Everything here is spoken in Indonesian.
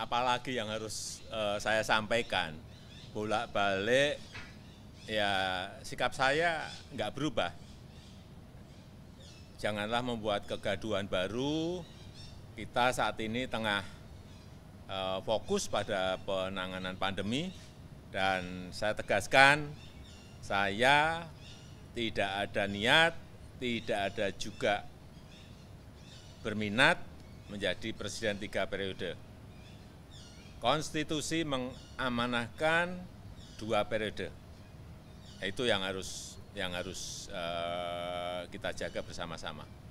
apalagi yang harus uh, saya sampaikan bolak-balik ya sikap saya nggak berubah. Janganlah membuat kegaduhan baru. Kita saat ini tengah uh, fokus pada penanganan pandemi dan saya tegaskan saya tidak ada niat, tidak ada juga berminat menjadi presiden tiga periode. Konstitusi mengamanahkan dua periode. Nah, itu yang harus yang harus uh, kita jaga bersama-sama.